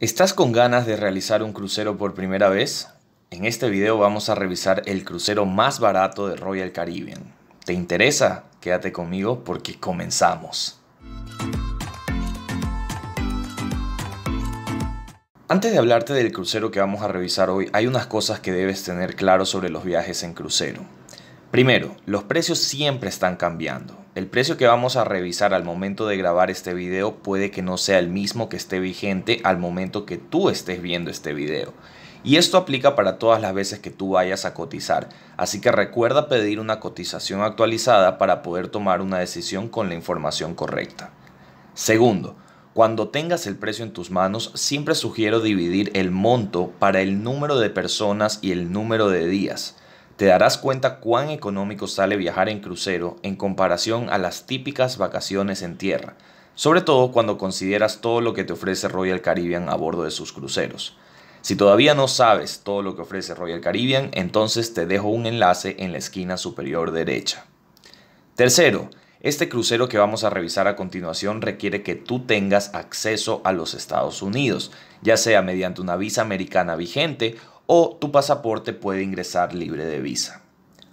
¿Estás con ganas de realizar un crucero por primera vez? En este video vamos a revisar el crucero más barato de Royal Caribbean. ¿Te interesa? Quédate conmigo porque comenzamos. Antes de hablarte del crucero que vamos a revisar hoy, hay unas cosas que debes tener claro sobre los viajes en crucero. Primero, los precios siempre están cambiando. El precio que vamos a revisar al momento de grabar este video puede que no sea el mismo que esté vigente al momento que tú estés viendo este video. Y esto aplica para todas las veces que tú vayas a cotizar, así que recuerda pedir una cotización actualizada para poder tomar una decisión con la información correcta. Segundo, cuando tengas el precio en tus manos, siempre sugiero dividir el monto para el número de personas y el número de días te darás cuenta cuán económico sale viajar en crucero en comparación a las típicas vacaciones en tierra, sobre todo cuando consideras todo lo que te ofrece Royal Caribbean a bordo de sus cruceros. Si todavía no sabes todo lo que ofrece Royal Caribbean, entonces te dejo un enlace en la esquina superior derecha. Tercero, este crucero que vamos a revisar a continuación requiere que tú tengas acceso a los Estados Unidos, ya sea mediante una visa americana vigente o tu pasaporte puede ingresar libre de visa.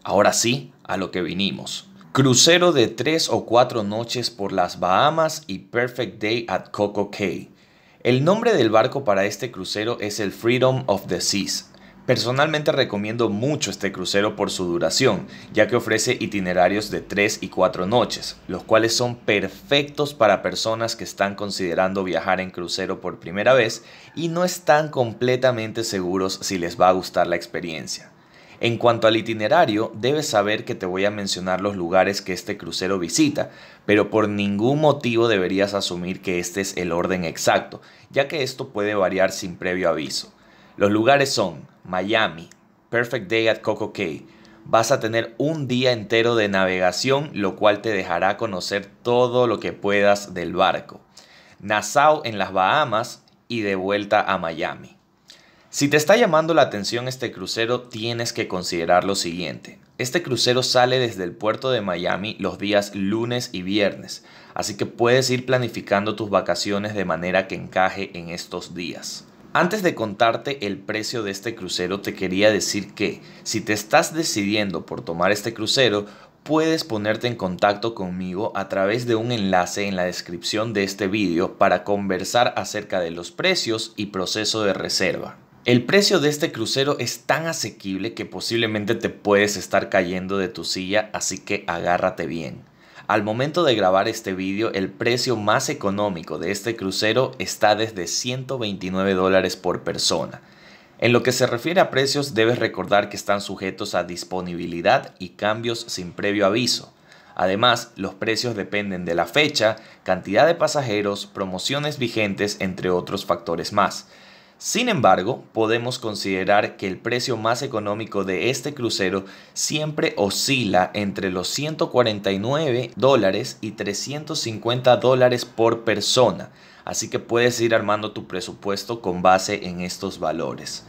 Ahora sí, a lo que vinimos. Crucero de 3 o 4 noches por las Bahamas y Perfect Day at Coco Cay. El nombre del barco para este crucero es el Freedom of the Seas, Personalmente recomiendo mucho este crucero por su duración, ya que ofrece itinerarios de 3 y 4 noches, los cuales son perfectos para personas que están considerando viajar en crucero por primera vez y no están completamente seguros si les va a gustar la experiencia. En cuanto al itinerario, debes saber que te voy a mencionar los lugares que este crucero visita, pero por ningún motivo deberías asumir que este es el orden exacto, ya que esto puede variar sin previo aviso. Los lugares son Miami, Perfect Day at Coco Cay. Vas a tener un día entero de navegación, lo cual te dejará conocer todo lo que puedas del barco. Nassau en las Bahamas y de vuelta a Miami. Si te está llamando la atención este crucero, tienes que considerar lo siguiente. Este crucero sale desde el puerto de Miami los días lunes y viernes, así que puedes ir planificando tus vacaciones de manera que encaje en estos días. Antes de contarte el precio de este crucero, te quería decir que si te estás decidiendo por tomar este crucero, puedes ponerte en contacto conmigo a través de un enlace en la descripción de este vídeo para conversar acerca de los precios y proceso de reserva. El precio de este crucero es tan asequible que posiblemente te puedes estar cayendo de tu silla, así que agárrate bien. Al momento de grabar este vídeo, el precio más económico de este crucero está desde 129 dólares por persona. En lo que se refiere a precios, debes recordar que están sujetos a disponibilidad y cambios sin previo aviso. Además, los precios dependen de la fecha, cantidad de pasajeros, promociones vigentes, entre otros factores más. Sin embargo, podemos considerar que el precio más económico de este crucero siempre oscila entre los 149 dólares y 350 dólares por persona, así que puedes ir armando tu presupuesto con base en estos valores.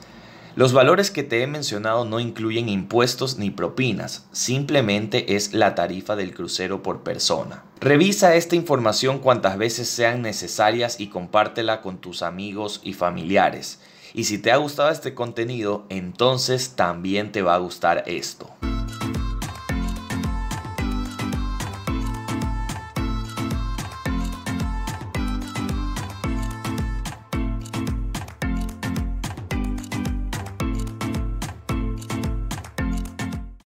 Los valores que te he mencionado no incluyen impuestos ni propinas, simplemente es la tarifa del crucero por persona. Revisa esta información cuantas veces sean necesarias y compártela con tus amigos y familiares. Y si te ha gustado este contenido, entonces también te va a gustar esto.